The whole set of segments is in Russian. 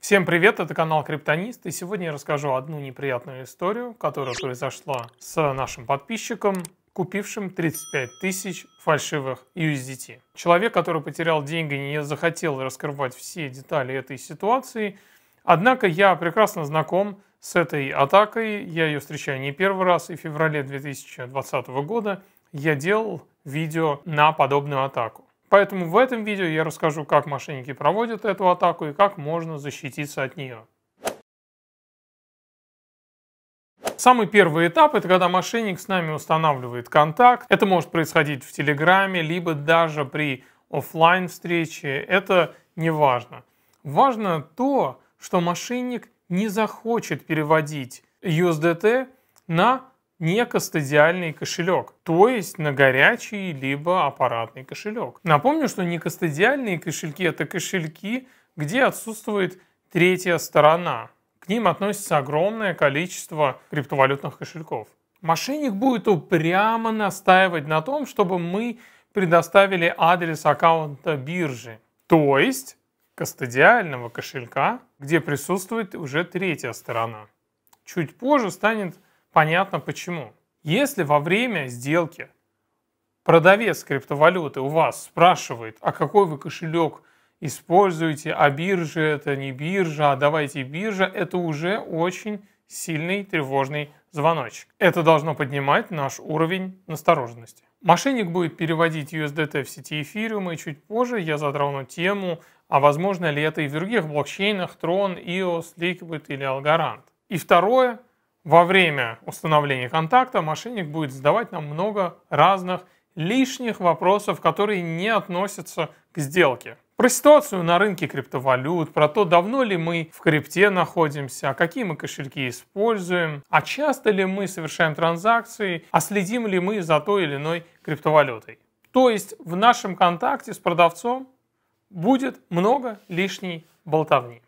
Всем привет, это канал Криптонист, и сегодня я расскажу одну неприятную историю, которая произошла с нашим подписчиком, купившим 35 тысяч фальшивых USDT. Человек, который потерял деньги, не захотел раскрывать все детали этой ситуации, однако я прекрасно знаком с этой атакой, я ее встречаю не первый раз, и в феврале 2020 года я делал видео на подобную атаку. Поэтому в этом видео я расскажу, как мошенники проводят эту атаку и как можно защититься от нее. Самый первый этап – это когда мошенник с нами устанавливает контакт. Это может происходить в Телеграме, либо даже при офлайн встрече. Это не важно. Важно то, что мошенник не захочет переводить USDT на не кастодиальный кошелек, то есть на горячий либо аппаратный кошелек. Напомню, что не кастодиальные кошельки – это кошельки, где отсутствует третья сторона. К ним относится огромное количество криптовалютных кошельков. Мошенник будет упрямо настаивать на том, чтобы мы предоставили адрес аккаунта биржи, то есть кастодиального кошелька, где присутствует уже третья сторона. Чуть позже станет Понятно почему. Если во время сделки продавец криптовалюты у вас спрашивает, а какой вы кошелек используете, а биржа это не биржа, а давайте биржа, это уже очень сильный тревожный звоночек. Это должно поднимать наш уровень настороженности. Мошенник будет переводить USDT в сети эфириума, и чуть позже я затрону тему, а возможно ли это и в других блокчейнах, Tron, EOS, Liquid или Algorand. И второе – во время установления контакта мошенник будет задавать нам много разных лишних вопросов, которые не относятся к сделке. Про ситуацию на рынке криптовалют, про то, давно ли мы в крипте находимся, какие мы кошельки используем, а часто ли мы совершаем транзакции, а следим ли мы за той или иной криптовалютой. То есть в нашем контакте с продавцом будет много лишней болтовни.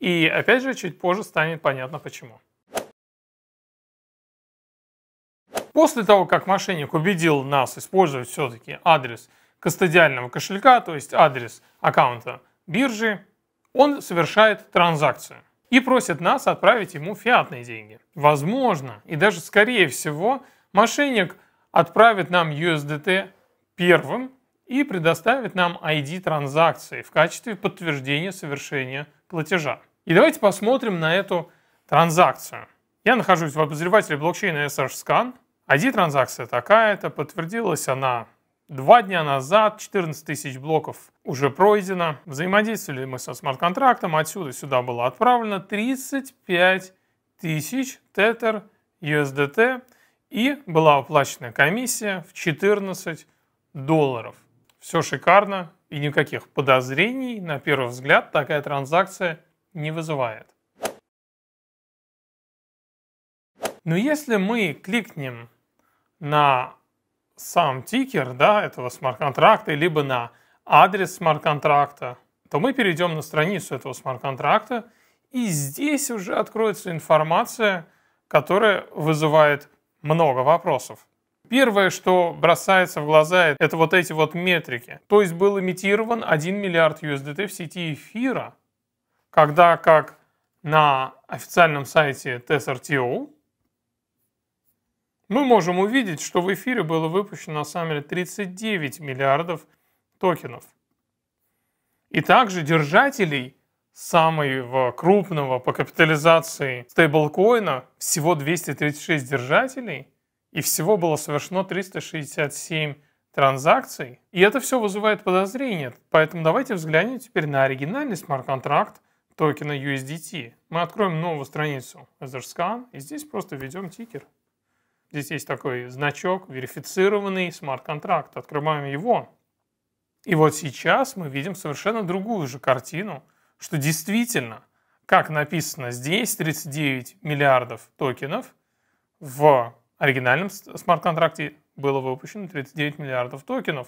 И опять же, чуть позже станет понятно почему. После того, как мошенник убедил нас использовать все-таки адрес кастодиального кошелька, то есть адрес аккаунта биржи, он совершает транзакцию и просит нас отправить ему фиатные деньги. Возможно, и даже скорее всего, мошенник отправит нам USDT первым и предоставит нам ID транзакции в качестве подтверждения совершения платежа. И давайте посмотрим на эту транзакцию. Я нахожусь в обозревателе блокчейна SRScan, ID-транзакция такая-то, подтвердилась она Два дня назад 14 тысяч блоков уже пройдено. Взаимодействовали мы со смарт-контрактом. Отсюда сюда было отправлено 35 тысяч тетер USDT. И была оплачена комиссия в 14 долларов. Все шикарно и никаких подозрений на первый взгляд такая транзакция не вызывает. Но если мы кликнем на сам тикер да, этого смарт-контракта, либо на адрес смарт-контракта, то мы перейдем на страницу этого смарт-контракта, и здесь уже откроется информация, которая вызывает много вопросов. Первое, что бросается в глаза, это вот эти вот метрики. То есть был имитирован 1 миллиард USDT в сети эфира, когда как на официальном сайте TSRTO мы можем увидеть, что в эфире было выпущено на самом деле 39 миллиардов токенов. И также держателей самого крупного по капитализации стейблкоина всего 236 держателей, и всего было совершено 367 транзакций. И это все вызывает подозрения. Поэтому давайте взглянем теперь на оригинальный смарт-контракт токена USDT. Мы откроем новую страницу Etherscan, и здесь просто введем тикер. Здесь есть такой значок, верифицированный смарт-контракт. Открываем его. И вот сейчас мы видим совершенно другую же картину, что действительно, как написано здесь, 39 миллиардов токенов, в оригинальном смарт-контракте было выпущено 39 миллиардов токенов,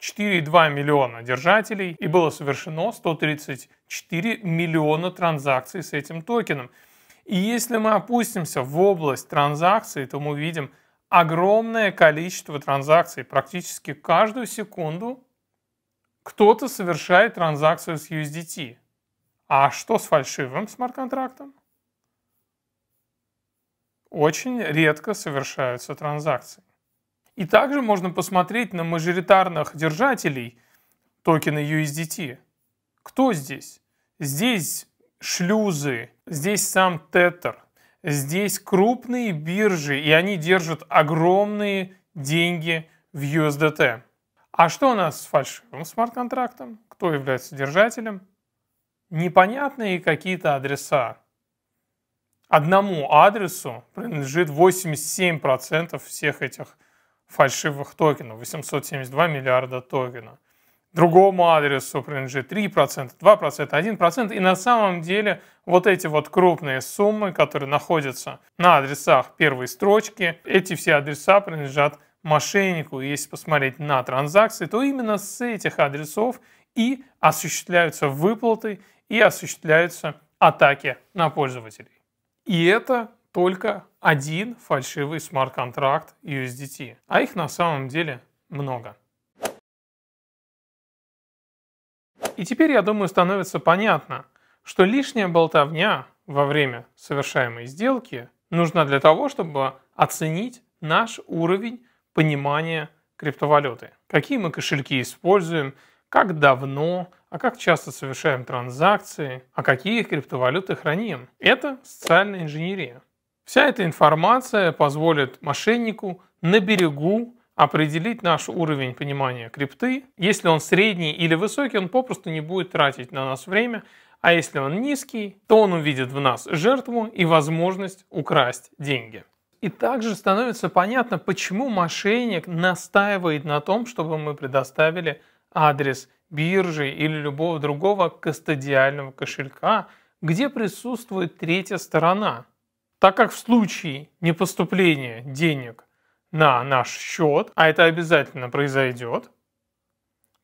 4,2 миллиона держателей, и было совершено 134 миллиона транзакций с этим токеном – и если мы опустимся в область транзакций, то мы увидим огромное количество транзакций. Практически каждую секунду кто-то совершает транзакцию с USDT. А что с фальшивым смарт-контрактом? Очень редко совершаются транзакции. И также можно посмотреть на мажоритарных держателей токена USDT. Кто здесь? Здесь шлюзы, здесь сам тетер, здесь крупные биржи, и они держат огромные деньги в USDT. А что у нас с фальшивым смарт-контрактом? Кто является держателем? Непонятные какие-то адреса. Одному адресу принадлежит 87% всех этих фальшивых токенов, 872 миллиарда токенов другому адресу принадлежит 3%, 2%, 1%. И на самом деле вот эти вот крупные суммы, которые находятся на адресах первой строчки, эти все адреса принадлежат мошеннику. если посмотреть на транзакции, то именно с этих адресов и осуществляются выплаты, и осуществляются атаки на пользователей. И это только один фальшивый смарт-контракт USDT, а их на самом деле много. И теперь, я думаю, становится понятно, что лишняя болтовня во время совершаемой сделки нужна для того, чтобы оценить наш уровень понимания криптовалюты. Какие мы кошельки используем, как давно, а как часто совершаем транзакции, а какие криптовалюты храним. Это социальная инженерия. Вся эта информация позволит мошеннику на берегу определить наш уровень понимания крипты. Если он средний или высокий, он попросту не будет тратить на нас время, а если он низкий, то он увидит в нас жертву и возможность украсть деньги. И также становится понятно, почему мошенник настаивает на том, чтобы мы предоставили адрес биржи или любого другого кастодиального кошелька, где присутствует третья сторона. Так как в случае непоступления денег на наш счет, а это обязательно произойдет,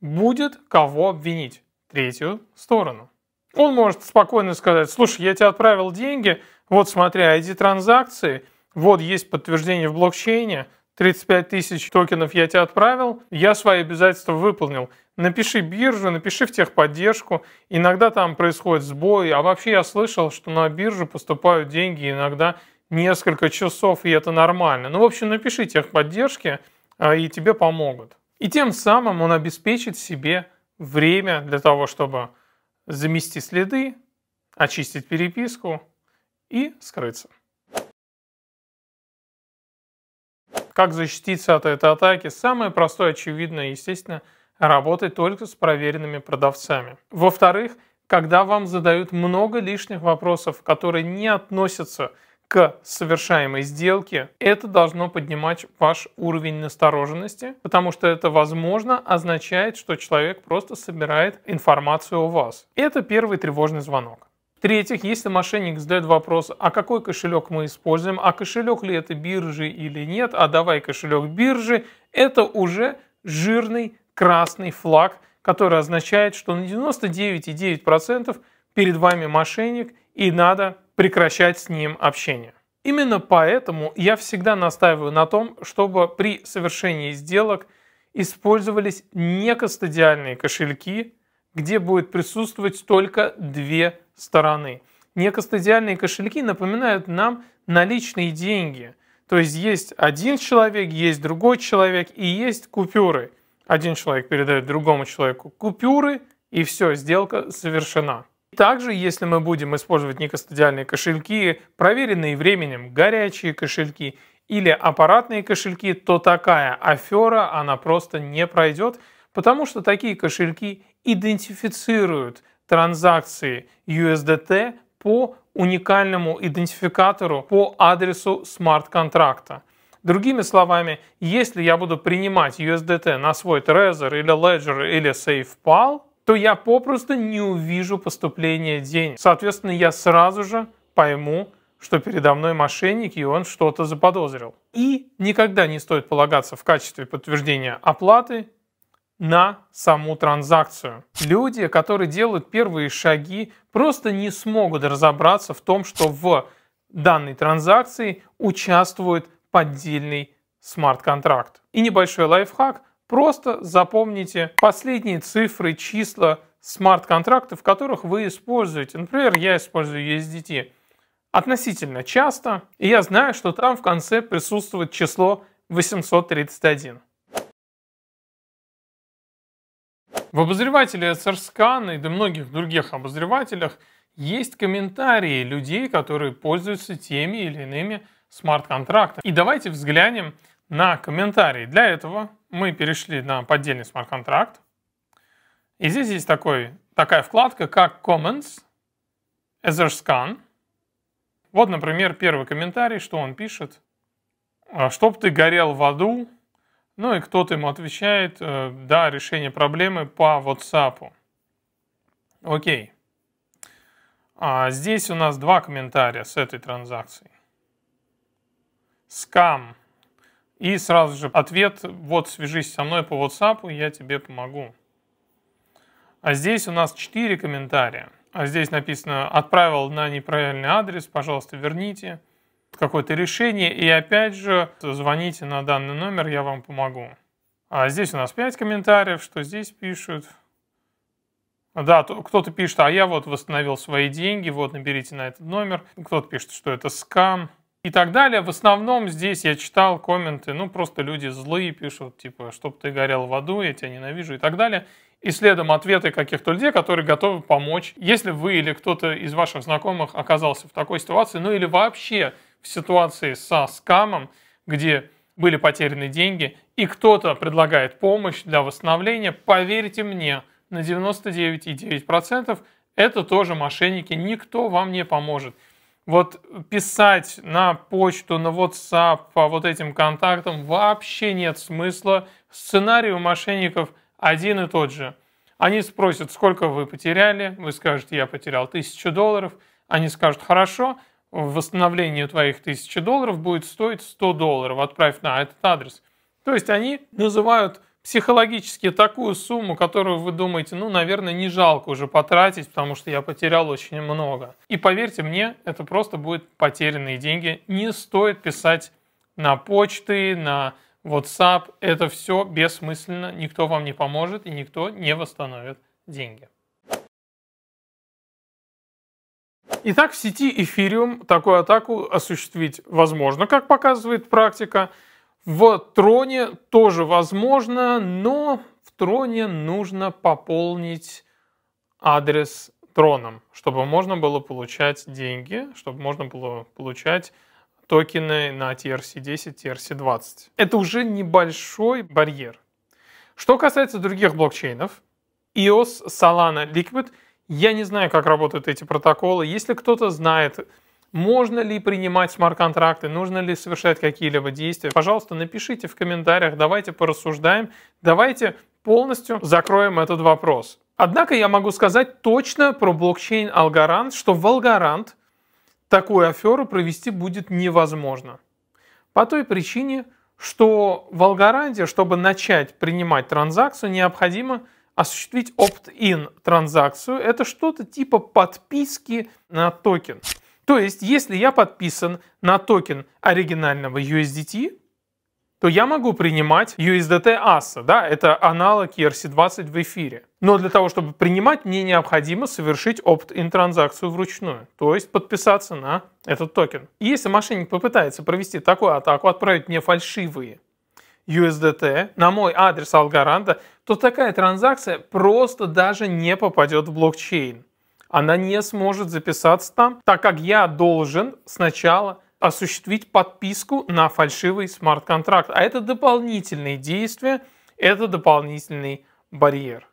будет кого обвинить? Третью сторону. Он может спокойно сказать, слушай, я тебе отправил деньги, вот смотри, ID а транзакции, вот есть подтверждение в блокчейне, 35 тысяч токенов я тебе отправил, я свои обязательства выполнил. Напиши биржу, напиши в техподдержку, иногда там происходит сбой, а вообще я слышал, что на биржу поступают деньги иногда несколько часов, и это нормально. Ну, в общем, напиши техподдержке, а, и тебе помогут. И тем самым он обеспечит себе время для того, чтобы замести следы, очистить переписку и скрыться. Как защититься от этой атаки? Самое простое, очевидное, естественно, работать только с проверенными продавцами. Во-вторых, когда вам задают много лишних вопросов, которые не относятся к к совершаемой сделке, это должно поднимать ваш уровень настороженности, потому что это, возможно, означает, что человек просто собирает информацию о вас. Это первый тревожный звонок. В-третьих, если мошенник задает вопрос, а какой кошелек мы используем, а кошелек ли это биржи или нет, а давай кошелек биржи, это уже жирный красный флаг, который означает, что на 99,9% перед вами мошенник и надо прекращать с ним общение. Именно поэтому я всегда настаиваю на том, чтобы при совершении сделок использовались некастодиальные кошельки, где будет присутствовать только две стороны. Некастодиальные кошельки напоминают нам наличные деньги. То есть есть один человек, есть другой человек и есть купюры. Один человек передает другому человеку купюры, и все, сделка совершена. Также, если мы будем использовать некостадиальные кошельки, проверенные временем горячие кошельки или аппаратные кошельки, то такая афера, она просто не пройдет, потому что такие кошельки идентифицируют транзакции USDT по уникальному идентификатору по адресу смарт-контракта. Другими словами, если я буду принимать USDT на свой Trezor или Ledger или SafePal, то я попросту не увижу поступления денег. Соответственно, я сразу же пойму, что передо мной мошенник, и он что-то заподозрил. И никогда не стоит полагаться в качестве подтверждения оплаты на саму транзакцию. Люди, которые делают первые шаги, просто не смогут разобраться в том, что в данной транзакции участвует поддельный смарт-контракт. И небольшой лайфхак – Просто запомните последние цифры, числа смарт-контрактов, которых вы используете. Например, я использую USDT e относительно часто, и я знаю, что там в конце присутствует число 831. В обозревателе SRScan и до многих других обозревателях есть комментарии людей, которые пользуются теми или иными смарт-контрактами. И давайте взглянем на комментарии. Для этого мы перешли на поддельный смарт-контракт. И здесь есть такой, такая вкладка, как Comments, Etherscan. Вот, например, первый комментарий, что он пишет. «А, «Чтоб ты горел в аду». Ну и кто-то ему отвечает, «Э, да, решение проблемы по WhatsApp. Окей. А здесь у нас два комментария с этой транзакцией. Скам и сразу же ответ, вот свяжись со мной по WhatsApp, я тебе помогу. А здесь у нас 4 комментария. А здесь написано, отправил на неправильный адрес, пожалуйста, верните какое-то решение. И опять же, звоните на данный номер, я вам помогу. А здесь у нас 5 комментариев, что здесь пишут. Да, кто-то пишет, а я вот восстановил свои деньги, вот наберите на этот номер. Кто-то пишет, что это скам и так далее. В основном здесь я читал комменты, ну просто люди злые пишут, типа, чтоб ты горел в аду, я тебя ненавижу и так далее. И следом ответы каких-то людей, которые готовы помочь. Если вы или кто-то из ваших знакомых оказался в такой ситуации, ну или вообще в ситуации со скамом, где были потеряны деньги, и кто-то предлагает помощь для восстановления, поверьте мне, на 99,9% это тоже мошенники, никто вам не поможет. Вот писать на почту, на WhatsApp, по вот этим контактам вообще нет смысла. Сценарий у мошенников один и тот же. Они спросят, сколько вы потеряли, вы скажете, я потерял тысячу долларов. Они скажут, хорошо, восстановление твоих тысячи долларов будет стоить 100 долларов, отправь на этот адрес. То есть они называют психологически такую сумму, которую вы думаете, ну, наверное, не жалко уже потратить, потому что я потерял очень много. И поверьте мне, это просто будут потерянные деньги. Не стоит писать на почты, на WhatsApp. Это все бессмысленно. Никто вам не поможет и никто не восстановит деньги. Итак, в сети Ethereum такую атаку осуществить возможно, как показывает практика. В троне тоже возможно, но в троне нужно пополнить адрес троном, чтобы можно было получать деньги, чтобы можно было получать токены на TRC10, TRC20. Это уже небольшой барьер. Что касается других блокчейнов, EOS, Solana, Liquid, я не знаю, как работают эти протоколы. Если кто-то знает, можно ли принимать смарт-контракты? Нужно ли совершать какие-либо действия? Пожалуйста, напишите в комментариях, давайте порассуждаем, давайте полностью закроем этот вопрос. Однако я могу сказать точно про блокчейн Алгарант, что в Алгарант такую аферу провести будет невозможно. По той причине, что в Алгаранте, чтобы начать принимать транзакцию, необходимо осуществить opt-in транзакцию. Это что-то типа подписки на токен. То есть, если я подписан на токен оригинального USDT, то я могу принимать USDT ASA, да, это аналог ERC20 в эфире. Но для того, чтобы принимать, мне необходимо совершить opt-in транзакцию вручную, то есть подписаться на этот токен. И если мошенник попытается провести такую атаку, отправить мне фальшивые USDT на мой адрес Алгаранда, то такая транзакция просто даже не попадет в блокчейн она не сможет записаться там, так как я должен сначала осуществить подписку на фальшивый смарт-контракт. А это дополнительные действия, это дополнительный барьер.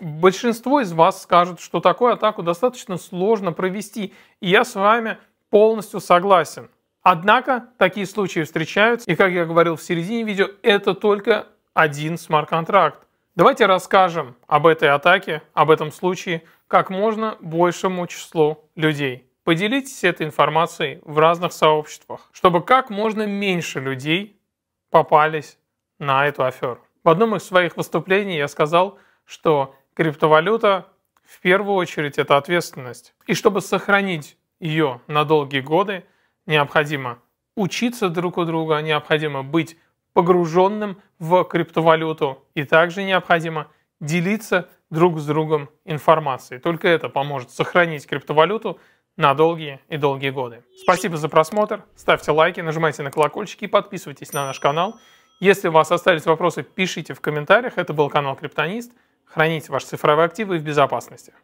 Большинство из вас скажут, что такую атаку достаточно сложно провести, и я с вами полностью согласен. Однако такие случаи встречаются, и как я говорил в середине видео, это только один смарт-контракт. Давайте расскажем об этой атаке, об этом случае как можно большему числу людей. Поделитесь этой информацией в разных сообществах, чтобы как можно меньше людей попались на эту аферу. В одном из своих выступлений я сказал, что криптовалюта в первую очередь это ответственность. И чтобы сохранить ее на долгие годы, необходимо учиться друг у друга, необходимо быть погруженным в криптовалюту. И также необходимо делиться друг с другом информацией. Только это поможет сохранить криптовалюту на долгие и долгие годы. Спасибо за просмотр, ставьте лайки, нажимайте на колокольчики и подписывайтесь на наш канал. Если у вас остались вопросы, пишите в комментариях. Это был канал Криптонист. Храните ваши цифровые активы в безопасности.